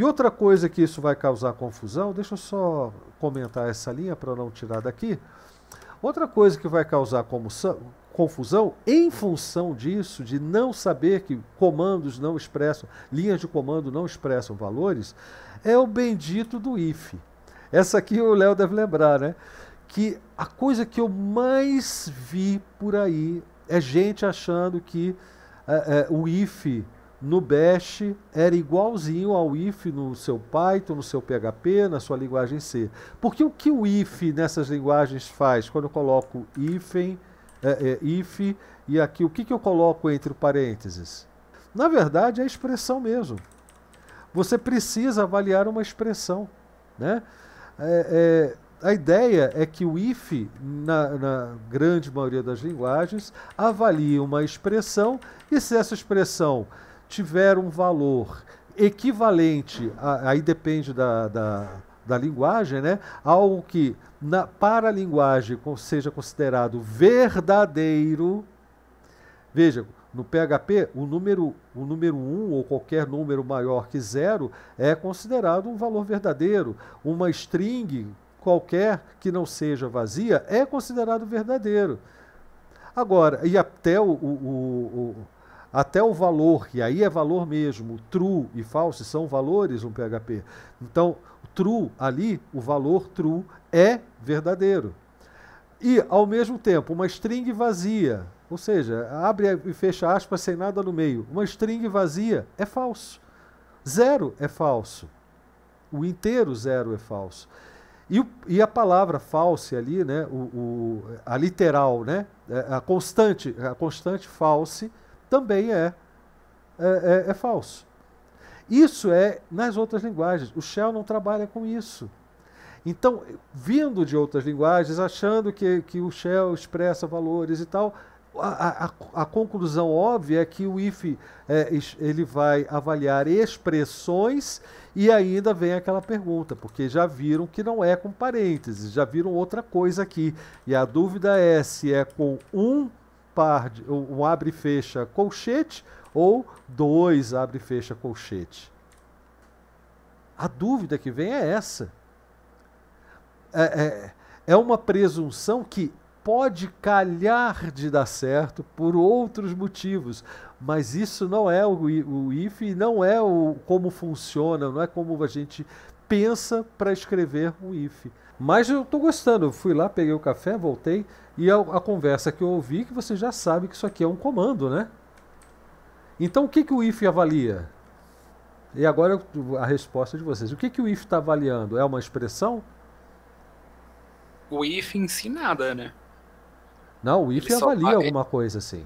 E outra coisa que isso vai causar confusão, deixa eu só comentar essa linha para não tirar daqui. Outra coisa que vai causar confusão, em função disso, de não saber que comandos não expressam, linhas de comando não expressam valores, é o bendito do if. Essa aqui o Léo deve lembrar, né? Que a coisa que eu mais vi por aí é gente achando que é, é, o if no Bash era igualzinho ao if no seu Python, no seu PHP, na sua linguagem C. Porque o que o if nessas linguagens faz quando eu coloco if é, é, if e aqui, o que, que eu coloco entre parênteses? Na verdade, é a expressão mesmo. Você precisa avaliar uma expressão. Né? É, é a ideia é que o if, na, na, grande maioria das linguagens, avalie uma expressão e se essa expressão tiver um valor equivalente, a, aí depende da, da, da, linguagem, né? algo que na, para a linguagem seja considerado verdadeiro. Veja, no PHP, o número, o número 1 ou qualquer número maior que zero é considerado um valor verdadeiro. Uma string qualquer que não seja vazia é considerado verdadeiro. Agora, e até o, o, o até o valor, que aí é valor mesmo, true e false são valores no PHP. Então, true ali, o valor true é verdadeiro. E, ao mesmo tempo, uma string vazia, ou seja, abre e fecha aspas sem nada no meio, uma string vazia é falso. Zero é falso. O inteiro zero é falso. E, e, a palavra false ali, né, o, o, a literal, né, é, a constante, a constante false também é, é, é, é falso. Isso é nas outras linguagens. O Shell não trabalha com isso. Então, vindo de outras linguagens, achando que, que o Shell expressa valores e tal, a, a, a conclusão óbvia é que o IF é, ele vai avaliar expressões e ainda vem aquela pergunta, porque já viram que não é com parênteses, já viram outra coisa aqui. E a dúvida é se é com um par de, um abre e fecha colchete ou dois abre e fecha colchete. A dúvida que vem é essa. É, é, é uma presunção que pode calhar de dar certo por outros motivos, mas isso não é o, o IF, não é o, como funciona, não é como a gente pensa para escrever o if. Mas eu estou gostando. Eu fui lá, peguei o café, voltei e a, a, conversa que eu ouvi que você já sabe que isso aqui é um comando, né? Então o que, que o if avalia? E agora a resposta de vocês. O que, que o if está avaliando? É uma expressão? O if em si nada, né? Não, o if ele avalia só, alguma ele, coisa assim.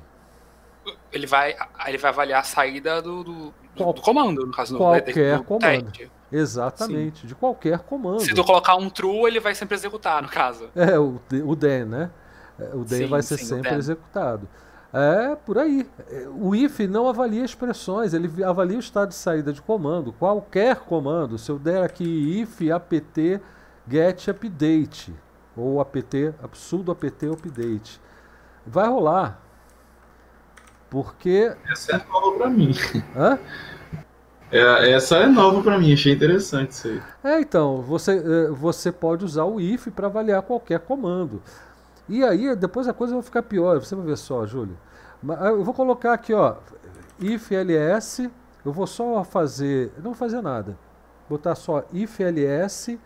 Ele vai, ele vai avaliar a saída do, do, do comando, no caso. Qualquer do, do comando. Teste. Exatamente, Sim. de qualquer comando. Se tu colocar um true, ele vai sempre executar, no caso. É, o, o den, né? É, o den sim, vai ser sim, sempre executado. É por aí. É, o if não avalia expressões, ele avalia o estado de saída de comando, qualquer comando. Se eu der aqui if apt get update, ou apt, absurdo apt update, vai rolar. Porque. Essa é nova pra mim. Hã? É, essa é nova para mim, achei interessante isso aí. É, então, você, é, você pode usar o if para avaliar qualquer comando. E aí, depois a coisa vai ficar pior, você vai ver só, Júlio. Ah, eu vou colocar aqui, ó, if ls, eu vou só fazer, não vou fazer nada. Botar só if ls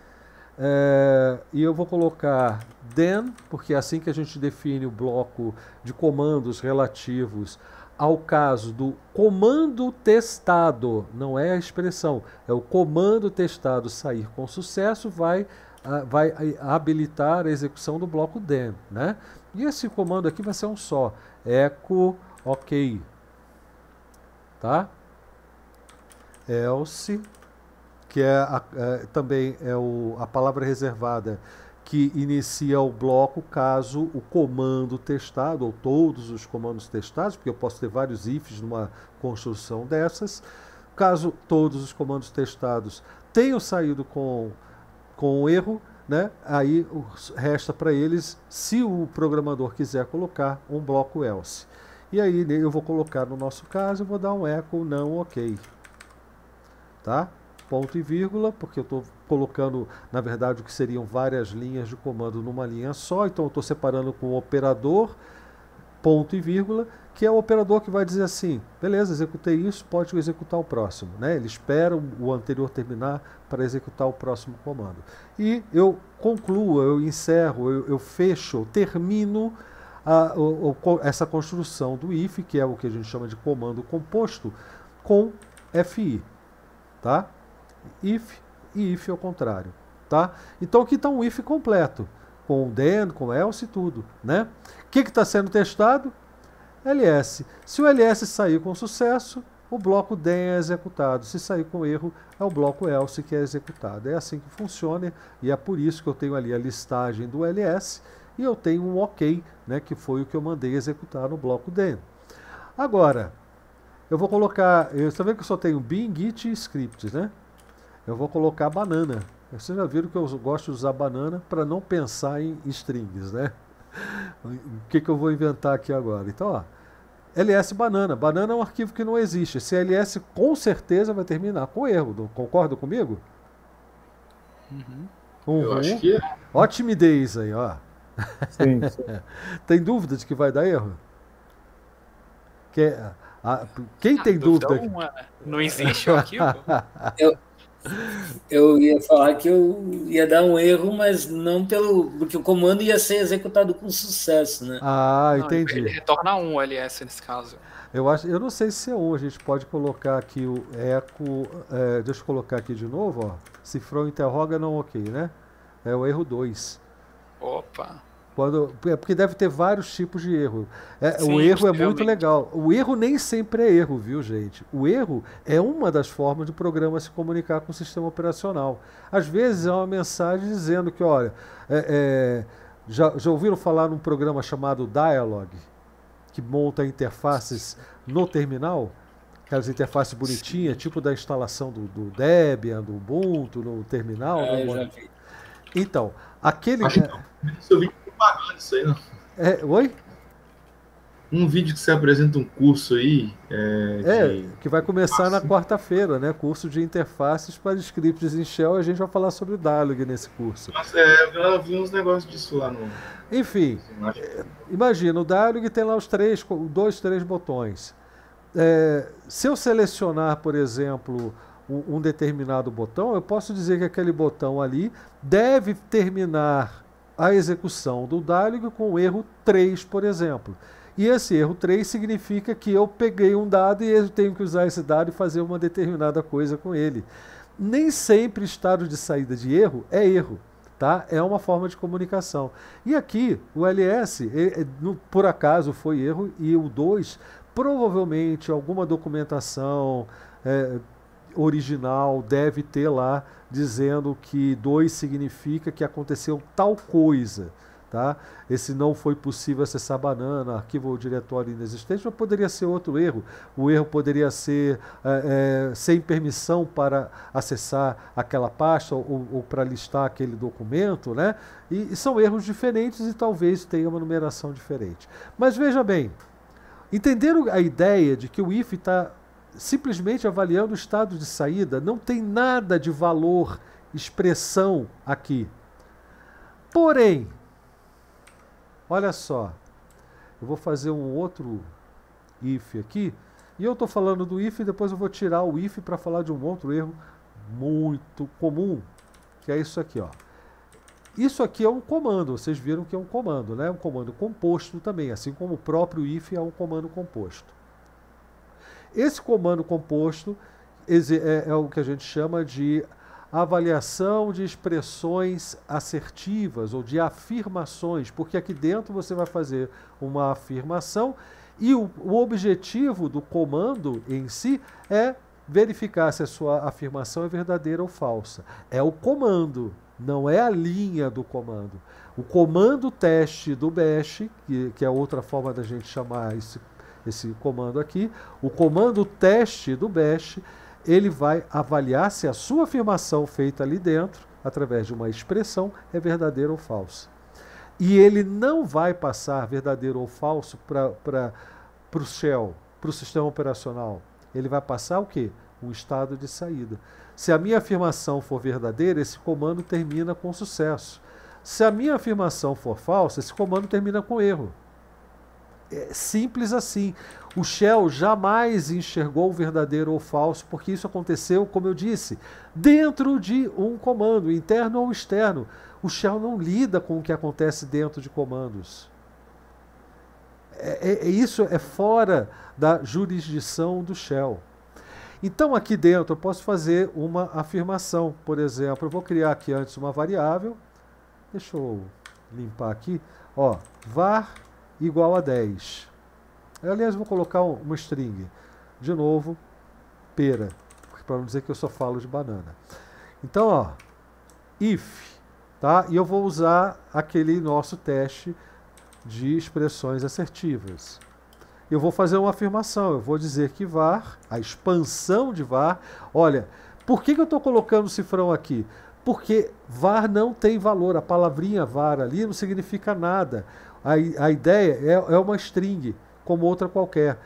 é, e eu vou colocar then, porque é assim que a gente define o bloco de comandos relativos ao caso do comando testado, não é a expressão, é o comando testado sair com sucesso, vai, uh, vai ah, habilitar a execução do bloco then. Né? E esse comando aqui vai ser um só, echo ok. Tá? Else, que é a, a, é, também é o, a palavra reservada que inicia o bloco caso o comando testado, ou todos os comandos testados, porque eu posso ter vários ifs numa construção dessas, caso todos os comandos testados tenham saído com, com um erro, né, aí resta para eles, se o programador quiser colocar, um bloco else. E aí né, eu vou colocar no nosso caso, eu vou dar um echo não ok. Tá? Ponto e vírgula, porque eu estou colocando, na verdade, o que seriam várias linhas de comando numa linha só. Então eu estou separando com o operador, ponto e vírgula, que é o operador que vai dizer assim, beleza, executei isso, pode executar o próximo. Né? Ele espera o anterior terminar para executar o próximo comando. E eu concluo, eu encerro, eu, eu fecho, eu termino a, a, a, essa construção do if, que é o que a gente chama de comando composto, com fi. Tá? If e if ao contrário, tá? Então aqui está um if completo, com o then, com else e tudo, né? O que está sendo testado? LS. Se o LS sair com sucesso, o bloco then é executado. Se sair com erro, é o bloco else que é executado. É assim que funciona e é por isso que eu tenho ali a listagem do LS e eu tenho um OK, né, que foi o que eu mandei executar no bloco then. Agora, eu vou colocar, eu, você tá vê que eu só tenho bin, git e scripts, né? eu vou colocar banana. Vocês já viram que eu gosto de usar banana para não pensar em strings, né? O que, que eu vou inventar aqui agora? Então, ó, ls banana. Banana é um arquivo que não existe. Esse ls com certeza vai terminar com erro. Concorda comigo? Uhum. Uhum. Eu acho que é. Ó timidez aí, ó. Sim, sim. tem dúvida de que vai dar erro? Que, a, ah, quem ah, tem dúvida? É uma, não existe o arquivo. eu, eu ia falar que eu ia dar um erro, mas não pelo. Porque o comando ia ser executado com sucesso, né? Ah, entendi. Não, ele retorna um LS nesse caso. Eu, acho, eu não sei se é um, a gente pode colocar aqui o eco. É, deixa eu colocar aqui de novo, ó. Cifrão interroga não ok, né? É o erro 2. Opa! Quando, é porque deve ter vários tipos de erro. É, Sim, o erro é muito legal. O erro nem sempre é erro, viu, gente? O erro é uma das formas do programa se comunicar com o sistema operacional. Às vezes é uma mensagem dizendo que, olha, é, é, já, já ouviram falar num programa chamado Dialog, que monta interfaces no terminal? aquelas interfaces bonitinhas, tipo da instalação do, do, Debian, do Ubuntu, no terminal. É, né, no... Então, aquele. Acho que é pagando isso aí, não. É, oi? Um vídeo que você apresenta um curso aí. É, é de... que vai começar na quarta-feira, né? Curso de interfaces para scripts em Shell. A gente vai falar sobre Dialog nesse curso. Nossa, é, eu vi uns negócios disso lá no. Enfim, imagina, o Dialog tem lá os três, dois, três botões. É, se eu selecionar, por exemplo, um determinado botão, eu posso dizer que aquele botão ali deve terminar a execução do dáligo com o erro 3, por exemplo. E esse erro 3 significa que eu peguei um dado e eu tenho que usar esse dado e fazer uma determinada coisa com ele. Nem sempre estado de saída de erro é erro, tá? É uma forma de comunicação. E aqui, o LS, por acaso foi erro, e o 2, provavelmente alguma documentação. É, original deve ter lá dizendo que 2 significa que aconteceu tal coisa. Tá? Esse não foi possível acessar banana, arquivo ou diretório inexistente, mas poderia ser outro erro. O erro poderia ser é, é, sem permissão para acessar aquela pasta ou, ou para listar aquele documento, né? E, e são erros diferentes e talvez tenha uma numeração diferente. Mas veja bem, entenderam a ideia de que o if está simplesmente avaliando o estado de saída, não tem nada de valor, expressão aqui. Porém, olha só, eu vou fazer um outro if aqui, e eu estou falando do if, e depois eu vou tirar o if para falar de um outro erro muito comum, que é isso aqui, ó. Isso aqui é um comando, vocês viram que é um comando, né? Um comando composto também, assim como o próprio if é um comando composto. Esse comando composto é, é o que a gente chama de avaliação de expressões assertivas ou de afirmações, porque aqui dentro você vai fazer uma afirmação e o, o, objetivo do comando em si é verificar se a sua afirmação é verdadeira ou falsa. É o comando, não é a linha do comando. O comando teste do bash, que, que é outra forma da gente chamar esse esse comando aqui, o comando teste do bash, ele vai avaliar se a sua afirmação feita ali dentro, através de uma expressão, é verdadeira ou falsa. E ele não vai passar verdadeiro ou falso para o shell, para o sistema operacional. Ele vai passar o quê? Um estado de saída. Se a minha afirmação for verdadeira, esse comando termina com sucesso. Se a minha afirmação for falsa, esse comando termina com erro é simples assim. O Shell jamais enxergou o verdadeiro ou falso, porque isso aconteceu, como eu disse, dentro de um comando, interno ou externo. O Shell não lida com o que acontece dentro de comandos. É, é, é isso é fora da jurisdição do Shell. Então, aqui dentro, eu posso fazer uma afirmação. Por exemplo, eu vou criar aqui antes uma variável. Deixa eu limpar aqui. Ó, var igual a 10. Eu, aliás, vou colocar uma string. De novo, pera. Para não dizer que eu só falo de banana. Então, ó, if, tá? E eu vou usar aquele nosso teste de expressões assertivas. Eu vou fazer uma afirmação, eu vou dizer que var, a expansão de var, olha, por que, que eu estou colocando o cifrão aqui? Porque var não tem valor, a palavrinha var ali não significa nada. A, a ideia é, é uma string, como outra qualquer.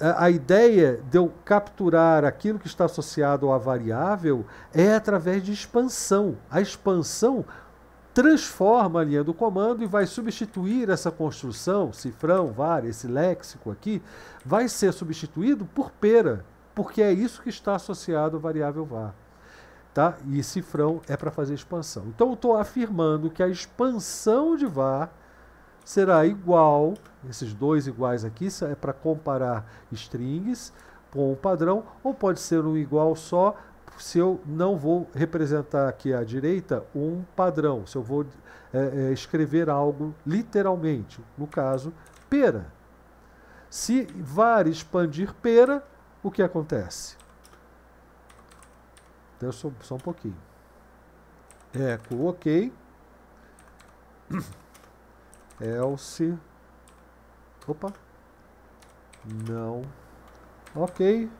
A, a ideia de eu capturar aquilo que está associado à variável é através de expansão. A expansão transforma a linha do comando e vai substituir essa construção, cifrão, var, esse léxico aqui, vai ser substituído por pera, porque é isso que está associado à variável var. Tá? E cifrão é para fazer expansão. Então, eu estou afirmando que a expansão de var será igual, esses dois iguais aqui é para comparar strings com o padrão, ou pode ser um igual só se eu não vou representar aqui à direita um padrão, se eu vou é, é, escrever algo literalmente, no caso, pera. Se var expandir pera, o que acontece? Deu então, só, só um pouquinho. Eco, ok else opa não ok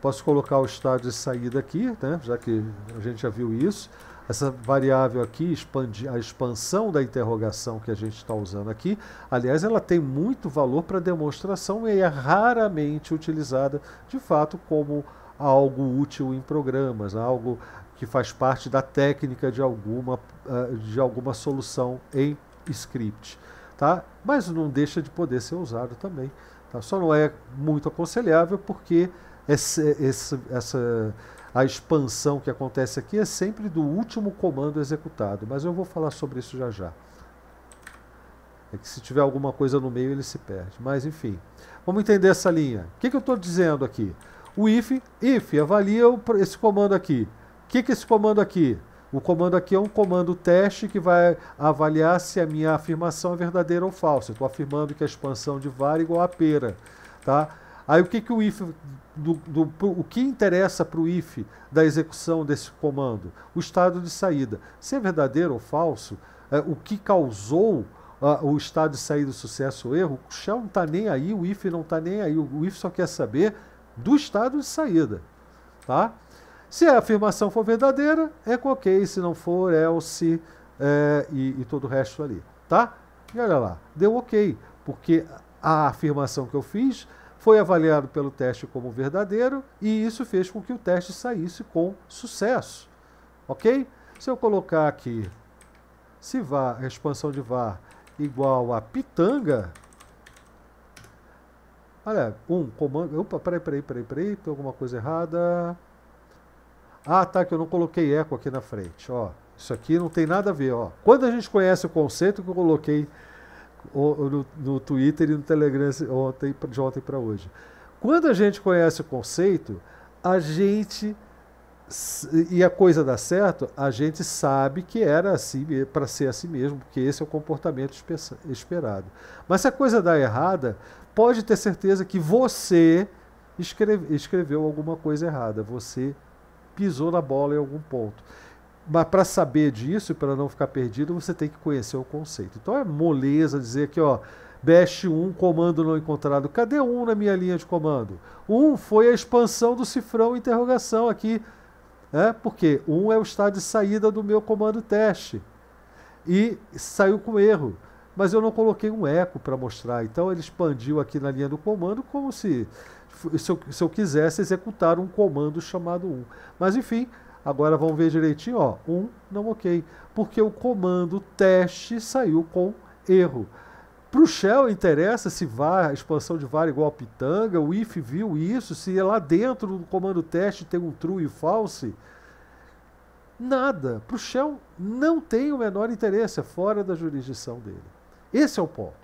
posso colocar o estado de saída aqui né já que a gente já viu isso essa variável aqui expande a expansão da interrogação que a gente está usando aqui aliás ela tem muito valor para demonstração e é raramente utilizada de fato como algo útil em programas né? algo que faz parte da técnica de alguma, eh, de alguma solução em script, tá? Mas não deixa de poder ser usado também. Tá? Só não é muito aconselhável porque esse, esse, essa a expansão que acontece aqui é sempre do último comando executado, mas eu vou falar sobre isso já já. É que se tiver alguma coisa no meio ele se perde, mas enfim. Vamos entender essa linha. O que, que eu estou dizendo aqui? O if, if avalia esse comando aqui. O que, que esse comando aqui? O comando aqui é um comando teste que vai avaliar se a minha afirmação é verdadeira ou falsa. estou afirmando que a expansão de var é igual a pera. Tá? Aí o que, que o if do, do, o que interessa para o if da execução desse comando? O estado de saída. Se é verdadeiro ou falso, é, o que causou o estado de saída, sucesso ou erro, o shell não está nem aí, o if não está nem aí. O if só quer saber do estado de saída. Tá? Se a afirmação for verdadeira, é com ok, se não for, é o se é, e, e todo o resto ali, tá? E olha lá, deu ok, porque a afirmação que eu fiz foi avaliada pelo teste como verdadeiro e isso fez com que o teste saísse com sucesso, ok? Se eu colocar aqui, se var, a expansão de var igual a pitanga, olha, um comando, opa, peraí, peraí, peraí, peraí, tem alguma coisa errada, ah, tá, que eu não coloquei eco aqui na frente. Ó, isso aqui não tem nada a ver. Ó. Quando a gente conhece o conceito que eu coloquei no, no Twitter e no Telegram ontem, de ontem para hoje. Quando a gente conhece o conceito, a gente e a coisa dá certo, a gente sabe que era assim para ser assim mesmo, porque esse é o comportamento esperado. Mas se a coisa dá errada, pode ter certeza que você escreve, escreveu alguma coisa errada, você pisou na bola em algum ponto. Mas para saber disso e para não ficar perdido, você tem que conhecer o conceito. Então é moleza dizer que, ó, bash 1, comando não encontrado. Cadê 1 na minha linha de comando? um foi a expansão do cifrão interrogação aqui. É, porque um é o estado de saída do meu comando teste. E saiu com erro mas eu não coloquei um eco para mostrar. Então ele expandiu aqui na linha do comando como se, se eu, se eu quisesse executar um comando chamado 1. Mas enfim, agora vamos ver direitinho, ó, 1 não ok, porque o comando teste saiu com erro. Para o shell interessa se var, a expansão de var igual a pitanga, o if viu isso, se é lá dentro do comando teste tem um true e false, nada. Para o Shell não tem o menor interesse, é fora da jurisdição dele. Esse é o ponto.